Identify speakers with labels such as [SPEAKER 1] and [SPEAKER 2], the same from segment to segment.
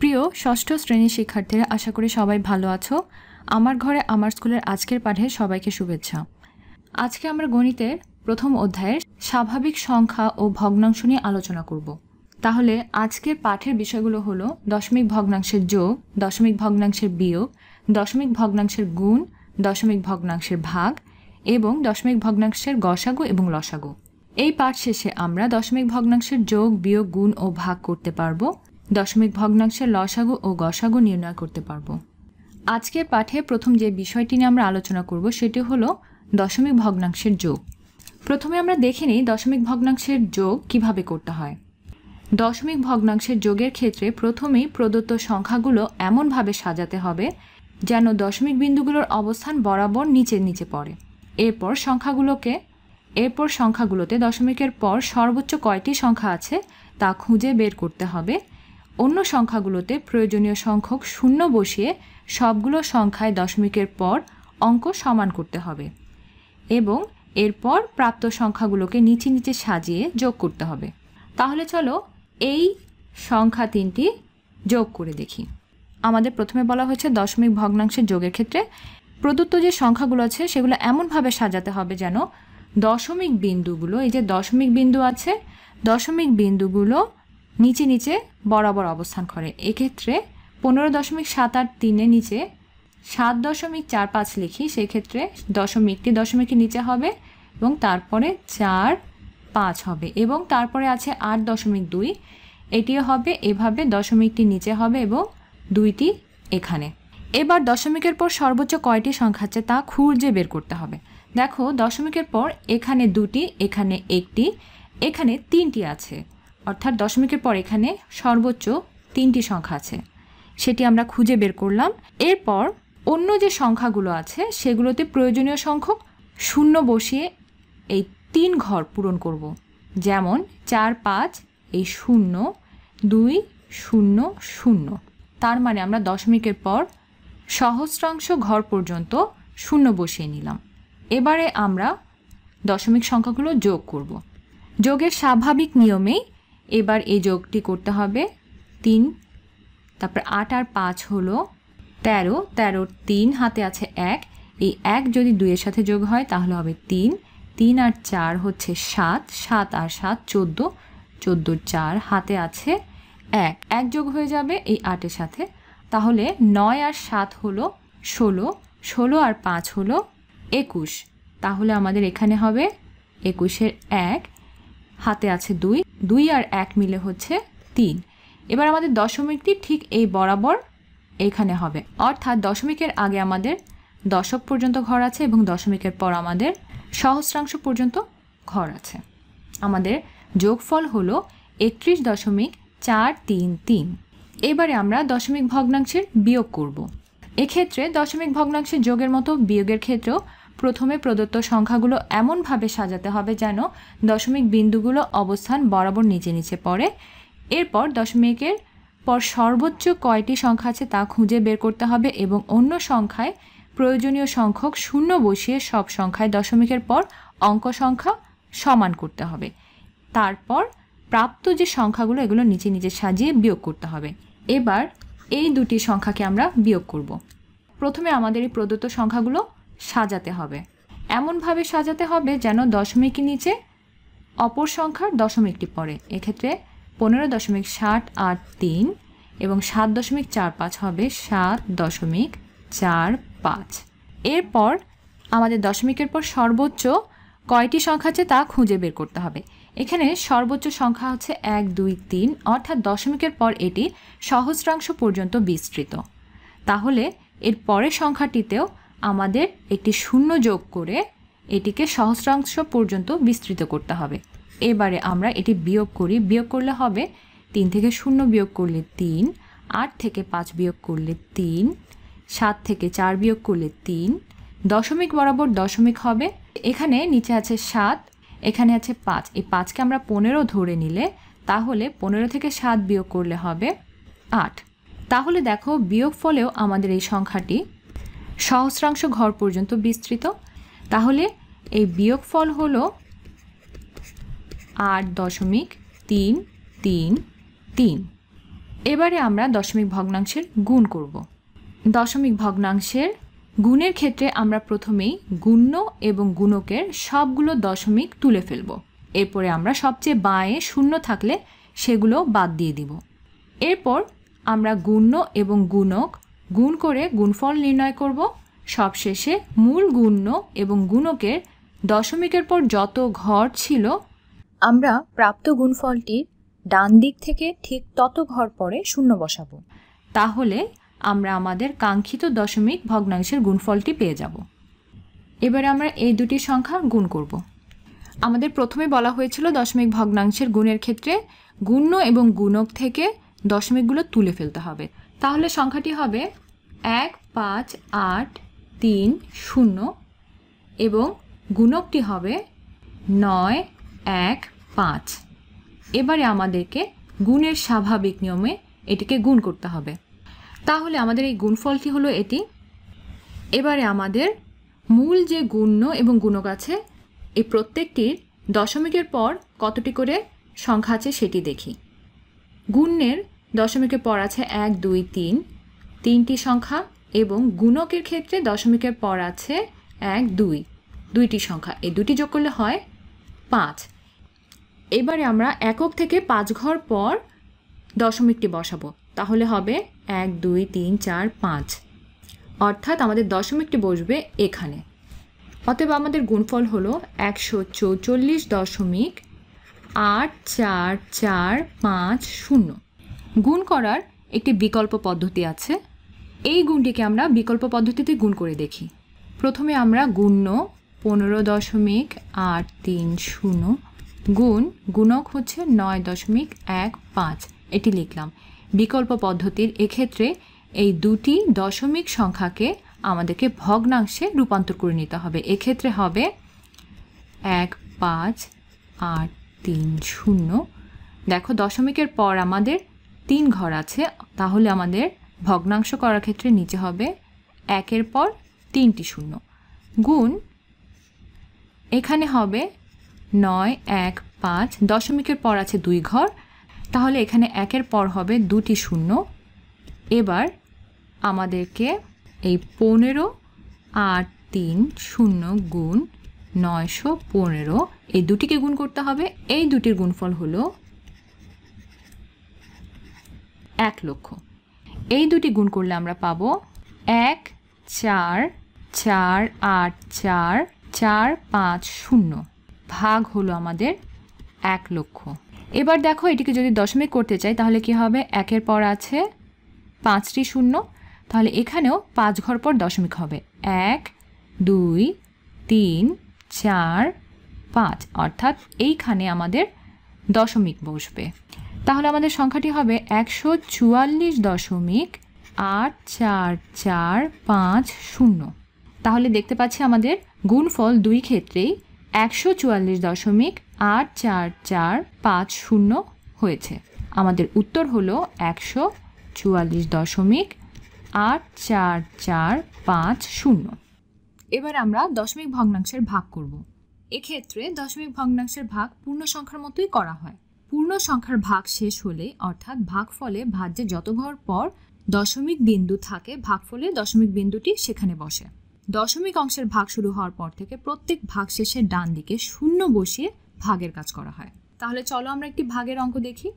[SPEAKER 1] প্রিয় ষষ্ঠ শ্রেণীর শিক্ষার্থীরা আশা করি সবাই ভালো আছো আমার ঘরে আমার স্কুলের আজকের পাঠে সবাইকে শুভেচ্ছা আজকে আমরা গণিতের প্রথম অধ্যায়ের স্বাভাবিক সংখ্যা ও ভগ্নাংশ নিয়ে আলোচনা করব তাহলে আজকের পাঠের বিষয়গুলো হলো দশমিক ভগ্নাংশের যোগ দশমিক ভগ্নাংশের বিয়োগ দশমিক ভগ্নাংশের গুণ দশমিক ভগ্নাংশের ভাগ এবং দশমিক ভগ্নাংশের গসাগু এবং লসাগু এই পাঠ শেষে আমরা দশমিক ভগ্নাংশের যোগ বিয়োগ গুণ ও ভাগ করতে পারবো দশমিক ভগ্নাংশের লসাগু ও গসাগু নির্ণয় করতে পারব আজকের পাঠে প্রথম যে বিষয়টি নিয়ে আমরা আলোচনা করব সেটি হলো দশমিক ভগ্নাংশের যোগ প্রথমে আমরা দেখে নিই দশমিক ভগ্নাংশের যোগ কিভাবে করতে হয় দশমিক ভগ্নাংশের যোগের ক্ষেত্রে প্রথমেই প্রদত্ত সংখ্যাগুলো এমনভাবে সাজাতে হবে যেন দশমিক বিন্দুগুলোর অবস্থান বরাবর নিচে নিচে পড়ে এরপর সংখ্যাগুলোকে এরপর সংখ্যাগুলোতে দশমিকের পর সর্বোচ্চ কয়টি সংখ্যা আছে তা খুঁজে বের করতে হবে অন্য সংখ্যাগুলোতে প্রয়োজনীয় সংখ্যক শূন্য বসিয়ে সবগুলো সংখ্যায় দশমিকের পর অঙ্ক সমান করতে হবে এবং এরপর প্রাপ্ত সংখ্যাগুলোকে নিচে নিচে সাজিয়ে যোগ করতে হবে তাহলে চলো এই সংখ্যা তিনটি যোগ করে দেখি আমাদের প্রথমে বলা হয়েছে দশমিক ভগ্নাংশের যোগের ক্ষেত্রে প্রদত্ত যে সংখ্যাগুলো আছে সেগুলো এমনভাবে সাজাতে হবে যেন দশমিক বিন্দুগুলো এই যে দশমিক বিন্দু আছে দশমিক বিন্দুগুলো নিচে নিচে বরাবর অবস্থান করে এক্ষেত্রে পনেরো দশমিক সাত আট তিনের নিচে সাত দশমিক চার পাঁচ লিখি সেক্ষেত্রে দশমিকটি দশমিকের নিচে হবে এবং তারপরে চার পাঁচ হবে এবং তারপরে আছে আট দশমিক দুই এটিও হবে এভাবে দশমিকটি নিচে হবে এবং দুইটি এখানে এবার দশমিকের পর সর্বোচ্চ কয়টি সংখ্যা আছে তা খুঁজে বের করতে হবে দেখো দশমিকের পর এখানে দুটি এখানে একটি এখানে তিনটি আছে অর্থাৎ দশমিকের পর এখানে সর্বোচ্চ তিনটি সংখ্যা আছে সেটি আমরা খুঁজে বের করলাম এরপর অন্য যে সংখ্যাগুলো আছে সেগুলোতে প্রয়োজনীয় সংখ্যক শূন্য বসিয়ে এই তিন ঘর পূরণ করব। যেমন চার পাঁচ এই শূন্য দুই শূন্য শূন্য তার মানে আমরা দশমিকের পর সহস্রাংশ ঘর পর্যন্ত শূন্য বসিয়ে নিলাম এবারে আমরা দশমিক সংখ্যাগুলো যোগ করব। যোগের স্বাভাবিক নিয়মেই এবার এই যোগটি করতে হবে তিন তারপর আট আর পাঁচ হলো তেরো তেরোর তিন হাতে আছে এক এই এক যদি দুইয়ের সাথে যোগ হয় তাহলে হবে তিন তিন আর চার হচ্ছে সাত সাত আর সাত চোদ্দো চোদ্দোর চার হাতে আছে এক এক যোগ হয়ে যাবে এই আটের সাথে তাহলে নয় আর সাত হলো ষোলো ষোলো আর পাঁচ হলো একুশ তাহলে আমাদের এখানে হবে একুশের এক হাতে আছে দুই দুই আর এক মিলে হচ্ছে তিন এবার আমাদের দশমিকটি ঠিক এই বরাবর এখানে হবে অর্থাৎ দশমিকের আগে আমাদের দশক পর্যন্ত ঘর আছে এবং দশমিকের পর আমাদের সহস্রাংশ পর্যন্ত ঘর আছে আমাদের যোগফল হল একত্রিশ দশমিক চার তিন তিন এবারে আমরা দশমিক ভগ্নাংশের বিয়োগ করব এক্ষেত্রে দশমিক ভগ্নাংশের যোগের মতো বিয়োগের ক্ষেত্রেও প্রথমে প্রদত্ত সংখ্যাগুলো এমনভাবে সাজাতে হবে যেন দশমিক বিন্দুগুলো অবস্থান বরাবর নিচে নিচে পড়ে এরপর দশমিকের পর সর্বোচ্চ কয়টি সংখ্যা আছে তা খুঁজে বের করতে হবে এবং অন্য সংখ্যায় প্রয়োজনীয় সংখ্যক শূন্য বসিয়ে সব সংখ্যায় দশমিকের পর অঙ্ক সংখ্যা সমান করতে হবে তারপর প্রাপ্ত যে সংখ্যাগুলো এগুলো নিচে নিচে সাজিয়ে বিয়োগ করতে হবে এবার এই দুটি সংখ্যাকে আমরা বিয়োগ করব। প্রথমে আমাদের এই প্রদত্ত সংখ্যাগুলো সাজাতে হবে এমনভাবে সাজাতে হবে যেন দশমিক নিচে অপর সংখ্যার দশমিকটি পড়ে এক্ষেত্রে পনেরো দশমিক ষাট আট তিন এবং সাত দশমিক চার পাঁচ হবে সাত দশমিক চার পাঁচ এরপর আমাদের দশমিকের পর সর্বোচ্চ কয়টি সংখ্যা আছে তা খুঁজে বের করতে হবে এখানে সর্বোচ্চ সংখ্যা হচ্ছে এক দুই তিন অর্থাৎ দশমিকের পর এটি সহস্রাংশ পর্যন্ত বিস্তৃত তাহলে এর পরের সংখ্যাটিতেও আমাদের একটি শূন্য যোগ করে এটিকে সহস্রাংশ পর্যন্ত বিস্তৃত করতে হবে এবারে আমরা এটি বিয়োগ করি বিয়োগ করলে হবে তিন থেকে শূন্য বিয়োগ করলে তিন আট থেকে পাঁচ বিয়োগ করলে তিন সাত থেকে চার বিয়োগ করলে তিন দশমিক বরাবর দশমিক হবে এখানে নিচে আছে সাত এখানে আছে পাঁচ এই পাঁচকে আমরা পনেরো ধরে নিলে তাহলে পনেরো থেকে সাত বিয়োগ করলে হবে আট তাহলে দেখো বিয়োগ ফলেও আমাদের এই সংখ্যাটি সহস্রাংশ ঘর পর্যন্ত বিস্তৃত তাহলে এই বিয়োগফল হল আট দশমিক তিন তিন তিন এবারে আমরা দশমিক ভগ্নাংশের গুণ করব দশমিক ভগ্নাংশের গুণের ক্ষেত্রে আমরা প্রথমেই গুণ্য এবং গুণকের সবগুলো দশমিক তুলে ফেলব এরপরে আমরা সবচেয়ে বাঁয়ে শূন্য থাকলে সেগুলো বাদ দিয়ে দিব এরপর আমরা গুণ্য এবং গুণক গুণ করে গুণফল নির্ণয় করব সবশেষে মূল গুণ্য এবং গুণকের দশমিকের পর যত ঘর ছিল আমরা প্রাপ্ত গুণফলটি ডান দিক থেকে ঠিক তত ঘর পরে শূন্য বসাবো তাহলে আমরা আমাদের কাঙ্ক্ষিত দশমিক ভগ্নাংশের গুণফলটি পেয়ে যাব এবারে আমরা এই দুটি সংখ্যা গুণ করব আমাদের প্রথমে বলা হয়েছিল দশমিক ভগ্নাংশের গুণের ক্ষেত্রে গুণ্য এবং গুণক থেকে দশমিকগুলো তুলে ফেলতে হবে তাহলে সংখ্যাটি হবে এক পাঁচ আট তিন শূন্য এবং গুণকটি হবে নয় এক পাঁচ এবারে আমাদেরকে গুণের স্বাভাবিক নিয়মে এটিকে গুণ করতে হবে তাহলে আমাদের এই গুণফলটি হলো এটি এবারে আমাদের মূল যে গুণ্য এবং গুণক আছে এই প্রত্যেকটির দশমিকের পর কতটি করে সংখ্যা আছে সেটি দেখি গুণ্যের দশমিকের পর আছে এক দুই তিন তিনটি সংখ্যা এবং গুণকের ক্ষেত্রে দশমিকের পর আছে এক দুই দুইটি সংখ্যা এই দুটি যোগ করলে হয় পাঁচ এবারে আমরা একক থেকে পাঁচ ঘর পর দশমিকটি বসাবো তাহলে হবে এক দুই তিন চার পাঁচ অর্থাৎ আমাদের দশমিকটি বসবে এখানে অতএব আমাদের গুণফল হলো একশো চৌচল্লিশ দশমিক আট চার চার পাঁচ শূন্য গুণ করার একটি বিকল্প পদ্ধতি আছে এই গুণটিকে আমরা বিকল্প পদ্ধতিতে গুণ করে দেখি প্রথমে আমরা গুণ্য পনেরো দশমিক আট তিন শূন্য গুণ গুণক হচ্ছে নয় দশমিক এক পাঁচ এটি লিখলাম বিকল্প পদ্ধতির এক্ষেত্রে এই দুটি দশমিক সংখ্যাকে আমাদেরকে ভগ্নাংশে রূপান্তর করে নিতে হবে এক্ষেত্রে হবে এক পাঁচ আট তিন শূন্য দেখো দশমিকের পর আমাদের তিন ঘর আছে তাহলে আমাদের ভগ্নাংশ করার ক্ষেত্রে নিচে হবে একের পর তিনটি শূন্য গুণ এখানে হবে নয় এক পাঁচ দশমিকের পর আছে দুই ঘর তাহলে এখানে একের পর হবে দুটি শূন্য এবার আমাদেরকে এই পনেরো আট তিন শূন্য গুণ নয়শো পনেরো এই দুটিকে গুণ করতে হবে এই দুটির গুণফল হলো এক লক্ষ এই দুটি গুণ করলে আমরা পাবো এক চার চার আট চার চার পাঁচ শূন্য ভাগ হলো আমাদের এক লক্ষ এবার দেখো এটিকে যদি দশমিক করতে চাই তাহলে কি হবে একের পর আছে পাঁচটি শূন্য তাহলে এখানেও পাঁচ ঘর পর দশমিক হবে এক দুই তিন চার পাঁচ অর্থাৎ এইখানে আমাদের দশমিক বসবে তাহলে আমাদের সংখ্যাটি হবে একশো চুয়াল্লিশ দশমিক আট চার চার পাঁচ শূন্য তাহলে দেখতে পাচ্ছি আমাদের গুণফল দুই ক্ষেত্রেই একশো চুয়াল্লিশ দশমিক আট চার চার পাঁচ শূন্য হয়েছে আমাদের উত্তর হলো একশো চুয়াল্লিশ দশমিক আট চার চার পাঁচ শূন্য এবার আমরা দশমিক ভগ্নাংশের ভাগ করব এক্ষেত্রে দশমিক ভগ্নাংশের ভাগ পূর্ণ সংখ্যার মতোই করা হয় পূর্ণ সংখ্যার ভাগ শেষ হলে অর্থাৎ ভাগফলে ভাজ্যে যত ঘর পর দশমিক বিন্দু থাকে ভাগফলে দশমিক বিন্দুটি সেখানে বসে দশমিক অংশের ভাগ শুরু হওয়ার পর থেকে প্রত্যেক ভাগ শেষে ডান দিকে শূন্য বসিয়ে ভাগের কাজ করা হয় তাহলে চলো আমরা একটি ভাগের অঙ্ক দেখি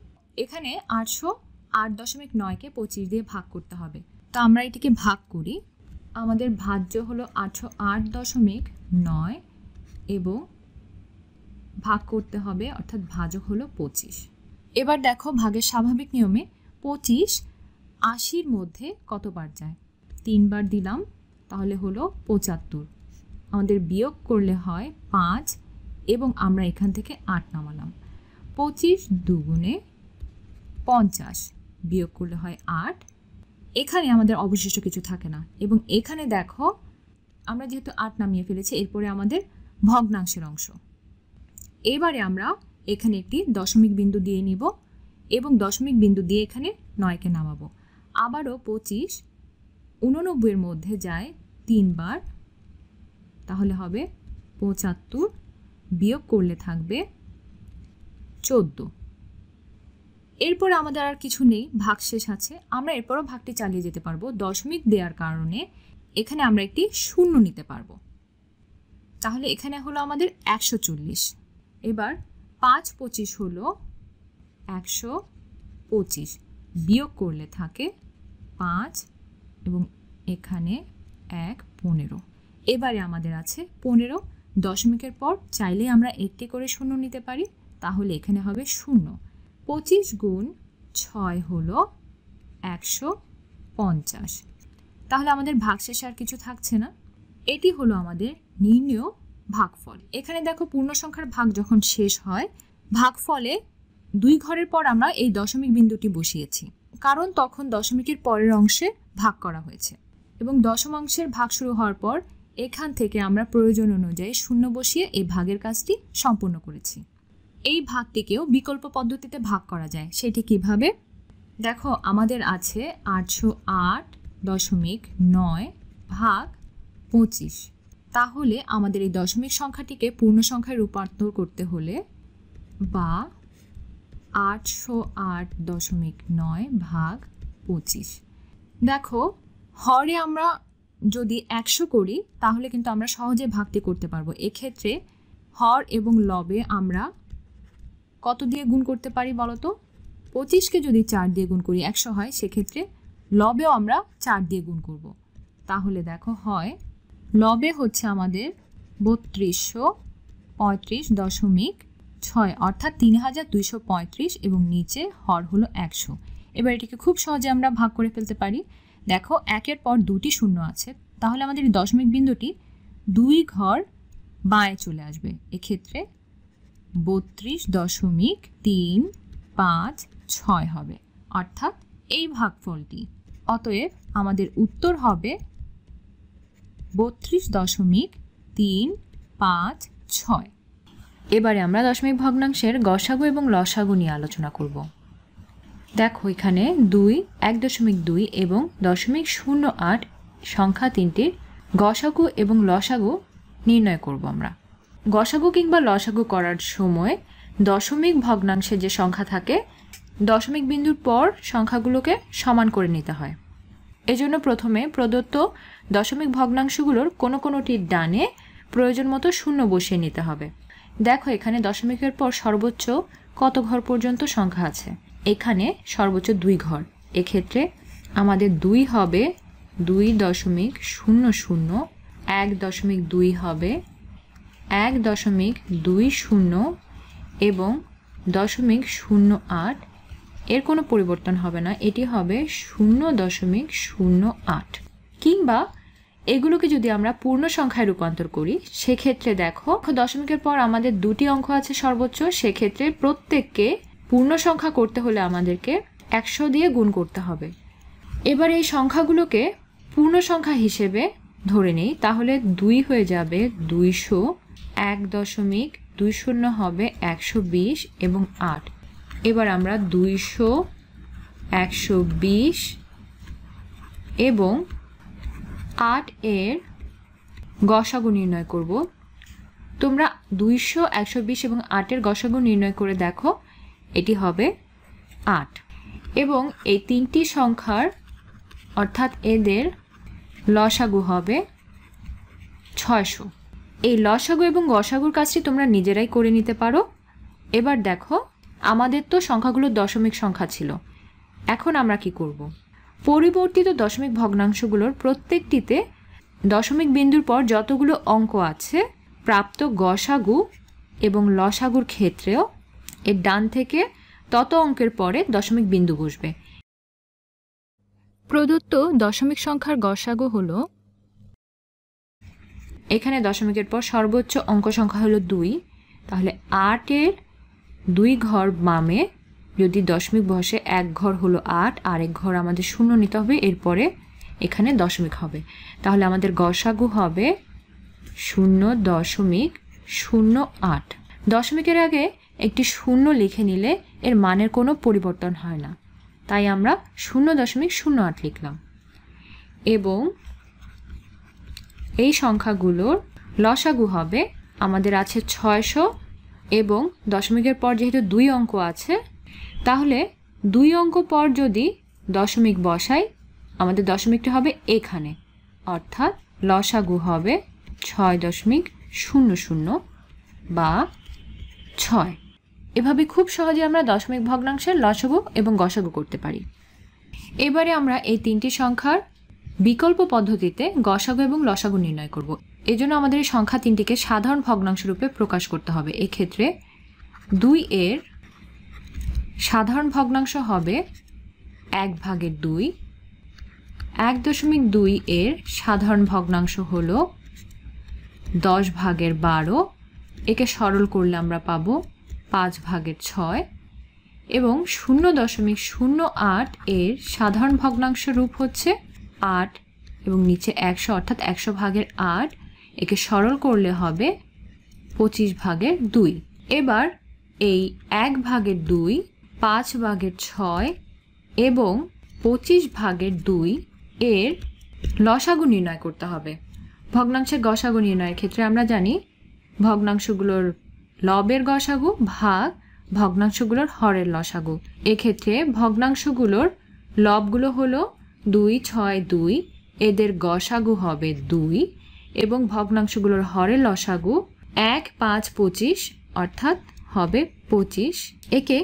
[SPEAKER 1] এখানে আটশো আট দশমিক নয়কে পঁচিশ দিয়ে ভাগ করতে হবে তো আমরা এটিকে ভাগ করি আমাদের ভাজ্য হলো আটশো আট দশমিক নয় এবং ভাগ করতে হবে অর্থাৎ ভাজক হলো পঁচিশ এবার দেখো ভাগের স্বাভাবিক নিয়মে পঁচিশ আশির মধ্যে কতবার যায় তিনবার দিলাম তাহলে হলো পঁচাত্তর আমাদের বিয়োগ করলে হয় পাঁচ এবং আমরা এখান থেকে আট নামালাম পঁচিশ দুগুণে পঞ্চাশ বিয়োগ করলে হয় আট এখানে আমাদের অবশিষ্ট কিছু থাকে না এবং এখানে দেখো আমরা যেহেতু আট নামিয়ে ফেলেছি এরপরে আমাদের ভগ্নাংশের অংশ এবারে আমরা এখানে একটি দশমিক বিন্দু দিয়ে নিব এবং দশমিক বিন্দু দিয়ে এখানে নয়কে নামাবো আবারও পঁচিশ উননব্বইয়ের মধ্যে যায় তিনবার তাহলে হবে পঁচাত্তর বিয়োগ করলে থাকবে চোদ্দো এরপর আমাদের আর কিছু নেই ভাগশেষ আছে আমরা এরপরও ভাগটি চালিয়ে যেতে পারবো দশমিক দেওয়ার কারণে এখানে আমরা একটি শূন্য নিতে পারবো তাহলে এখানে হলো আমাদের একশো চল্লিশ এবার পাঁচ পঁচিশ হলো একশো পঁচিশ বিয়োগ করলে থাকে পাঁচ এবং এখানে এক পনেরো এবারে আমাদের আছে পনেরো দশমিকের পর চাইলে আমরা একটি করে শূন্য নিতে পারি তাহলে এখানে হবে শূন্য পঁচিশ গুণ ছয় হলো একশো পঞ্চাশ তাহলে আমাদের ভাগশেষ আর কিছু থাকছে না এটি হলো আমাদের নির্ণয় ভাগফল এখানে দেখো পূর্ণ সংখ্যার ভাগ যখন শেষ হয় ভাগফলে দুই ঘরের পর আমরা এই দশমিক বিন্দুটি বসিয়েছি কারণ তখন দশমিকের পরের অংশে ভাগ করা হয়েছে এবং দশম অংশের ভাগ শুরু হওয়ার পর এখান থেকে আমরা প্রয়োজন অনুযায়ী শূন্য বসিয়ে এই ভাগের কাজটি সম্পূর্ণ করেছি এই ভাগটিকেও বিকল্প পদ্ধতিতে ভাগ করা যায় সেটি কিভাবে দেখো আমাদের আছে আটশো আট দশমিক নয় ভাগ পঁচিশ তাহলে আমাদের এই দশমিক সংখ্যাটিকে পূর্ণ সংখ্যায় রূপান্তর করতে হলে বা আটশো আট দশমিক নয় ভাগ পঁচিশ দেখো হরে আমরা যদি একশো করি তাহলে কিন্তু আমরা সহজে ভাগটি করতে পারবো এক্ষেত্রে হর এবং লবে আমরা কত দিয়ে গুণ করতে পারি বলতো পঁচিশকে যদি চার দিয়ে গুণ করি একশো হয় সেক্ষেত্রে লবেও আমরা চার দিয়ে গুণ করব তাহলে দেখো হয় লবে হচ্ছে আমাদের বত্রিশশো পঁয়ত্রিশ দশমিক ছয় অর্থাৎ তিন হাজার দুইশো পঁয়ত্রিশ এবং নিচে হর হলো একশো এবার এটিকে খুব সহজে আমরা ভাগ করে ফেলতে পারি দেখো একের পর দুটি শূন্য আছে তাহলে আমাদের এই দশমিক বিন্দুটি দুই ঘর বাঁয়ে চলে আসবে এক্ষেত্রে বত্রিশ দশমিক তিন পাঁচ ছয় হবে অর্থাৎ এই ভাগফলটি অতএব আমাদের উত্তর হবে বত্রিশ দশমিক তিন পাঁচ ছয় এবারে আমরা দশমিক ভগ্নাংশের গসাগু এবং লসাগু নিয়ে আলোচনা করব দেখো এখানে দুই এক দশমিক দুই এবং দশমিক শূন্য আট সংখ্যা তিনটির গসাগু এবং লসাগু নির্ণয় করব আমরা গসাগু কিংবা লসাগু করার সময় দশমিক ভগ্নাংশে যে সংখ্যা থাকে দশমিক বিন্দুর পর সংখ্যাগুলোকে সমান করে নিতে হয় এজন্য প্রথমে প্রদত্ত দশমিক ভগ্নাংশগুলোর কোনো কোনোটির ডানে প্রয়োজন মতো শূন্য বসিয়ে নিতে হবে দেখো এখানে দশমিকের পর সর্বোচ্চ কত ঘর পর্যন্ত সংখ্যা আছে এখানে সর্বোচ্চ দুই ঘর এক্ষেত্রে আমাদের দুই হবে দুই দশমিক শূন্য শূন্য এক দশমিক দুই হবে এক দশমিক দুই শূন্য এবং দশমিক শূন্য আট এর কোনো পরিবর্তন হবে না এটি হবে শূন্য দশমিক শূন্য আট কিংবা এগুলোকে যদি আমরা পূর্ণ সংখ্যায় রূপান্তর করি সেক্ষেত্রে দেখো দশমিকের পর আমাদের দুটি অঙ্ক আছে সর্বোচ্চ সেক্ষেত্রে প্রত্যেককে পূর্ণ সংখ্যা করতে হলে আমাদেরকে একশো দিয়ে গুণ করতে হবে এবার এই সংখ্যাগুলোকে পূর্ণ সংখ্যা হিসেবে ধরে নিই তাহলে দুই হয়ে যাবে দুইশো এক দশমিক দুই শূন্য হবে একশো বিশ এবং আট এবার আমরা দুইশো একশো বিশ এবং আট এর গসাগু নির্ণয় করব তোমরা দুইশো একশো বিশ এবং আটের গসাগু নির্ণয় করে দেখো এটি হবে আট এবং এই তিনটি সংখ্যার অর্থাৎ এদের লসাগু হবে ছয়শো এই লসাগু এবং গসাগুর কাজটি তোমরা নিজেরাই করে নিতে পারো এবার দেখো আমাদের তো সংখ্যাগুলোর দশমিক সংখ্যা ছিল এখন আমরা কি করব। পরিবর্তিত দশমিক ভগ্নাংশগুলোর প্রত্যেকটিতে দশমিক বিন্দুর পর যতগুলো অঙ্ক আছে প্রাপ্ত গসাগু এবং লসাগুর ক্ষেত্রেও এর ডান থেকে তত অঙ্কের পরে দশমিক বিন্দু বসবে প্রদত্ত দশমিক সংখ্যার গসাগু হল এখানে দশমিকের পর সর্বোচ্চ অঙ্ক সংখ্যা হলো দুই তাহলে আটের দুই ঘর মামে যদি দশমিক বসে এক ঘর হলো আট আরেক ঘর আমাদের শূন্য নিতে হবে এরপরে এখানে দশমিক হবে তাহলে আমাদের গসাগু হবে শূন্য দশমিক শূন্য আট দশমিকের আগে একটি শূন্য লিখে নিলে এর মানের কোনো পরিবর্তন হয় না তাই আমরা শূন্য দশমিক শূন্য আট লিখলাম এবং এই সংখ্যাগুলোর লসাগু হবে আমাদের আছে ছয়শো এবং দশমিকের পর যেহেতু দুই অঙ্ক আছে তাহলে দুই অঙ্ক পর যদি দশমিক বসাই আমাদের দশমিকটা হবে এখানে অর্থাৎ লসাগু হবে ছয় দশমিক শূন্য শূন্য বা ছয় এভাবে খুব সহজে আমরা দশমিক ভগ্নাংশের লসাগু এবং গসাগু করতে পারি এবারে আমরা এই তিনটি সংখ্যার বিকল্প পদ্ধতিতে গসাগু এবং লসাগু নির্ণয় করব এজন্য আমাদের এই সংখ্যা তিনটিকে সাধারণ ভগ্নাংশ রূপে প্রকাশ করতে হবে এক্ষেত্রে দুই এর সাধারণ ভগ্নাংশ হবে এক ভাগের দুই এক দশমিক দুই এর সাধারণ ভগ্নাংশ হল দশ ভাগের বারো একে সরল করলে আমরা পাব পাঁচ ভাগের ছয় এবং শূন্য দশমিক শূন্য আট এর সাধারণ ভগ্নাংশ রূপ হচ্ছে আট এবং নিচে একশো অর্থাৎ একশো ভাগের আট একে সরল করলে হবে পঁচিশ ভাগের দুই এবার এই এক ভাগের দুই পাঁচ ভাগের ছয় এবং পঁচিশ ভাগের দুই এর লসাগু নির্ণয় করতে হবে ভগ্নাংশের গসাগু নির্ণয়ের ক্ষেত্রে আমরা জানি ভগ্নাংশগুলোর লবের গসাগু ভাগ ভগ্নাংশগুলোর হরের লসাগু এক্ষেত্রে ভগ্নাংশগুলোর লবগুলো হলো দুই ছয় দুই এদের গসাগু হবে দুই এবং ভগ্নাংশগুলোর হরে লসাগু এক পাঁচ পঁচিশ অর্থাৎ হবে পঁচিশ একে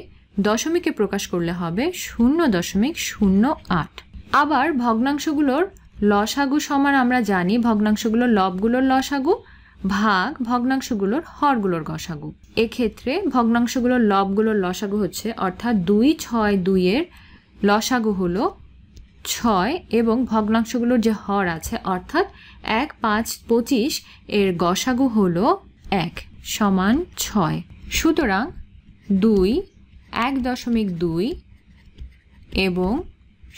[SPEAKER 1] দশমিকে প্রকাশ করলে হবে শূন্য দশমিক শূন্য আট আবার ভগ্নাংশগুলোর লসাগু সমান আমরা জানি ভগ্নাংশগুলোর লবগুলোর লসাগু ভাগ ভগ্নাংশগুলোর হরগুলোর গসাগু এক্ষেত্রে ভগ্নাংশগুলোর লবগুলোর লসাগু হচ্ছে অর্থাৎ দুই ছয় দুইয়ের লসাগু হলো ছয় এবং ভগ্নাংশগুলোর যে হর আছে অর্থাৎ এক পাঁচ পঁচিশ এর গসাগু হলো এক সমান ছয় সুতরাং দুই এক দশমিক দুই এবং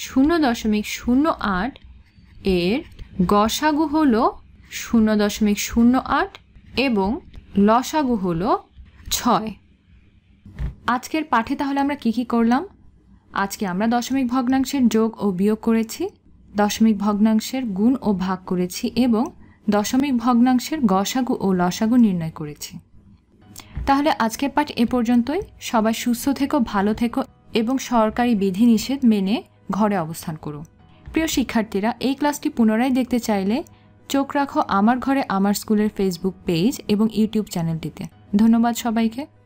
[SPEAKER 1] শূন্য দশমিক শূন্য আট এর গসাগু হল শূন্য দশমিক শূন্য আট এবং লসাগু হল ছয় আজকের পাঠে তাহলে আমরা কি কি করলাম আজকে আমরা দশমিক ভগ্নাংশের যোগ ও বিয়োগ করেছি দশমিক ভগ্নাংশের গুণ ও ভাগ করেছি এবং দশমিক ভগ্নাংশের গসাগু ও লসাগু নির্ণয় করেছি তাহলে আজকের পাঠ এ পর্যন্তই সবাই সুস্থ থেকো ভালো থেকো এবং সরকারি বিধিনিষেধ মেনে ঘরে অবস্থান করো প্রিয় শিক্ষার্থীরা এই ক্লাসটি পুনরায় দেখতে চাইলে চোখ রাখো আমার ঘরে আমার স্কুলের ফেসবুক পেজ এবং ইউটিউব চ্যানেলটিতে ধন্যবাদ সবাইকে